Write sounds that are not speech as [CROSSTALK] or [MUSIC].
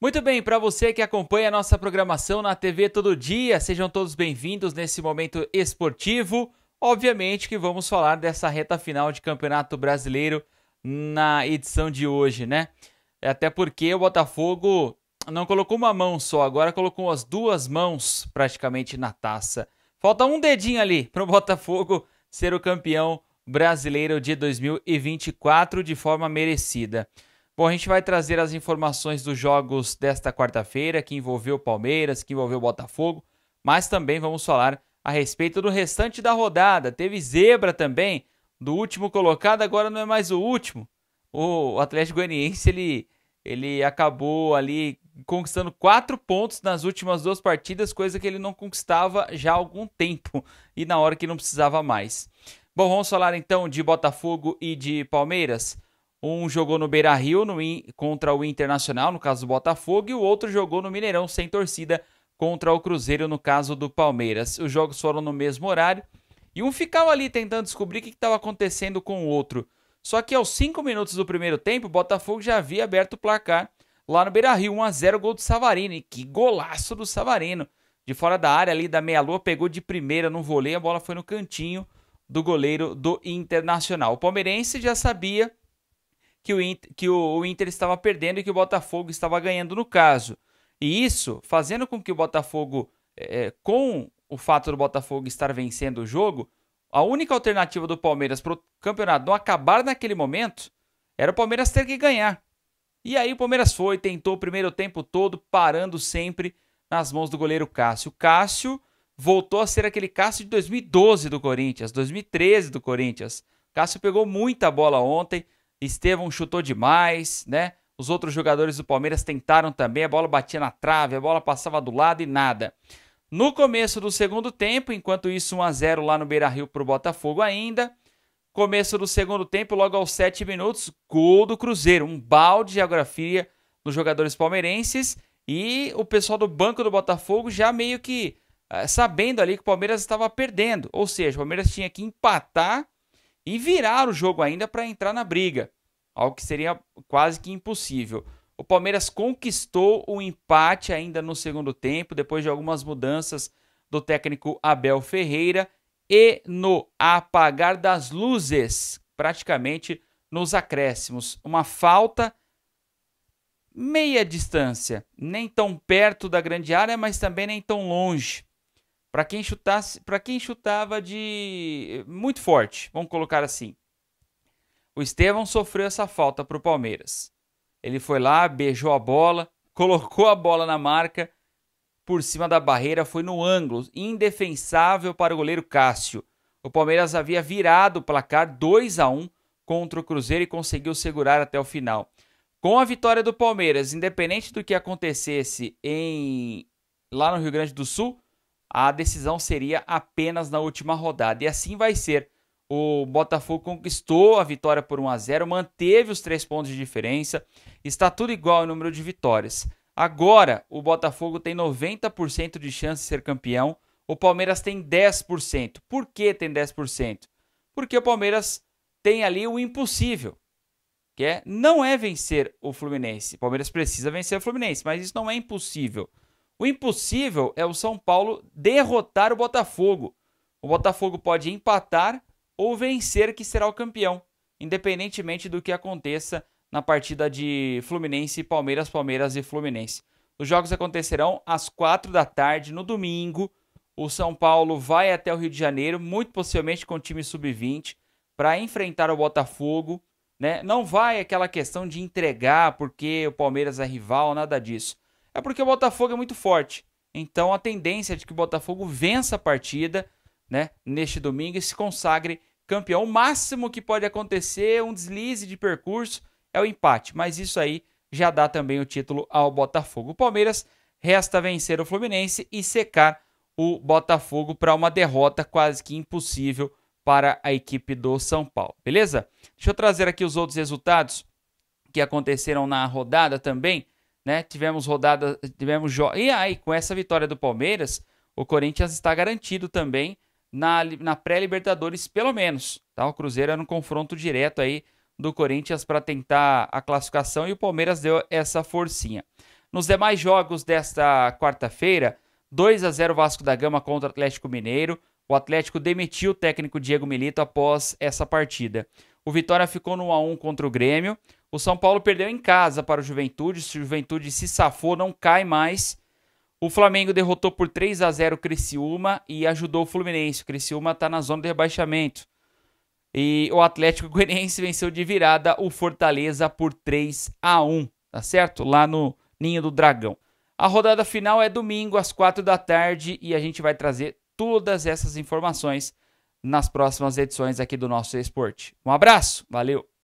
Muito bem, para você que acompanha a nossa programação na TV todo dia, sejam todos bem-vindos nesse momento esportivo. Obviamente que vamos falar dessa reta final de Campeonato Brasileiro na edição de hoje, né? Até porque o Botafogo não colocou uma mão só, agora colocou as duas mãos praticamente na taça. Falta um dedinho ali para o Botafogo ser o campeão brasileiro de 2024 de forma merecida. Bom, a gente vai trazer as informações dos jogos desta quarta-feira, que envolveu Palmeiras, que envolveu Botafogo, mas também vamos falar a respeito do restante da rodada. Teve zebra também do último colocado, agora não é mais o último. O Atlético Goianiense ele, ele acabou ali conquistando quatro pontos nas últimas duas partidas, coisa que ele não conquistava já há algum tempo e na hora que não precisava mais. Bom, vamos falar então de Botafogo e de Palmeiras. Um jogou no Beira Rio no, contra o Internacional, no caso do Botafogo, e o outro jogou no Mineirão sem torcida contra o Cruzeiro, no caso do Palmeiras. Os jogos foram no mesmo horário e um ficava ali tentando descobrir o que estava acontecendo com o outro. Só que aos 5 minutos do primeiro tempo, o Botafogo já havia aberto o placar lá no Beira Rio, 1x0 gol do Savarino. que golaço do Savarino! De fora da área ali da meia-lua, pegou de primeira no vôlei, a bola foi no cantinho do goleiro do Internacional. O palmeirense já sabia que o, Inter, que o Inter estava perdendo e que o Botafogo estava ganhando no caso. E isso fazendo com que o Botafogo, é, é com o fato do Botafogo estar vencendo o jogo, a única alternativa do Palmeiras para o campeonato não acabar naquele momento era o Palmeiras ter que ganhar. E aí o Palmeiras foi, tentou o primeiro tempo todo, parando sempre nas mãos do goleiro Cássio. Cássio voltou a ser aquele Cássio de 2012 do Corinthians, 2013 do Corinthians. Cássio pegou muita bola ontem, Estevão chutou demais, né? Os outros jogadores do Palmeiras tentaram também, a bola batia na trave, a bola passava do lado e nada. No começo do segundo tempo, enquanto isso 1 a 0 lá no Beira-Rio pro Botafogo ainda. Começo do segundo tempo, logo aos 7 minutos, gol do Cruzeiro, um balde de geografia nos jogadores palmeirenses e o pessoal do banco do Botafogo já meio que eh, sabendo ali que o Palmeiras estava perdendo, ou seja, o Palmeiras tinha que empatar e virar o jogo ainda para entrar na briga, algo que seria quase que impossível. O Palmeiras conquistou o empate ainda no segundo tempo, depois de algumas mudanças do técnico Abel Ferreira e no apagar das luzes, praticamente nos acréscimos. Uma falta meia distância, nem tão perto da grande área, mas também nem tão longe para quem chutasse, para quem chutava de muito forte, vamos colocar assim. O Estevão sofreu essa falta para o Palmeiras. Ele foi lá, beijou a bola, [LAUGHS] colocou a bola na marca, por cima da barreira, foi no ângulo, indefensável para o goleiro Cássio. O Palmeiras havia virado o placar 2 a 1 contra o Cruzeiro e conseguiu segurar até o final. Com a vitória do Palmeiras, independente do que acontecesse em lá no Rio Grande do Sul, a decisão seria apenas na última rodada. E assim vai ser. O Botafogo conquistou a vitória por 1 a 0, manteve os três pontos de diferença, está tudo igual em número de vitórias. Agora, o Botafogo tem 90% de chance de ser campeão, o Palmeiras tem 10%. Por que tem 10%? Porque o Palmeiras tem ali o impossível, que é não é vencer o Fluminense. O Palmeiras precisa vencer o Fluminense, mas isso não é impossível. O impossível é o São Paulo derrotar o Botafogo. O Botafogo pode empatar ou vencer, que será o campeão, independentemente do que aconteça na partida de Fluminense e Palmeiras, Palmeiras e Fluminense. Os jogos acontecerão às quatro da tarde no domingo. O São Paulo vai até o Rio de Janeiro, muito possivelmente com o time sub-20, para enfrentar o Botafogo. Né? Não vai aquela questão de entregar porque o Palmeiras é rival, nada disso é porque o Botafogo é muito forte. Então a tendência é de que o Botafogo vença a partida né, neste domingo e se consagre campeão. O máximo que pode acontecer, é um deslize de percurso, é o empate. Mas isso aí já dá também o título ao Botafogo. O Palmeiras resta vencer o Fluminense e secar o Botafogo para uma derrota quase que impossível para a equipe do São Paulo. Beleza? Deixa eu trazer aqui os outros resultados que aconteceram na rodada também né? Tivemos rodada, tivemos jo... e aí com essa vitória do Palmeiras, o Corinthians está garantido também na, na pré-Libertadores pelo menos, tá? O Cruzeiro era um confronto direto aí do Corinthians para tentar a classificação e o Palmeiras deu essa forcinha. Nos demais jogos desta quarta-feira, 2 a 0 Vasco da Gama contra o Atlético Mineiro. O Atlético demitiu o técnico Diego Milito após essa partida. O Vitória ficou no 1 a 1 contra o Grêmio. O São Paulo perdeu em casa para o Juventude. Se o Juventude se safou, não cai mais. O Flamengo derrotou por 3 a 0 o Criciúma e ajudou o Fluminense. O Criciúma está na zona de rebaixamento. E o Atlético Goianiense [LAUGHS] venceu de virada o Fortaleza por 3 a 1, tá certo? Lá no Ninho do Dragão. A rodada final é domingo às 4 da tarde e a gente vai trazer todas essas informações nas próximas edições aqui do nosso Esporte. Um abraço, valeu!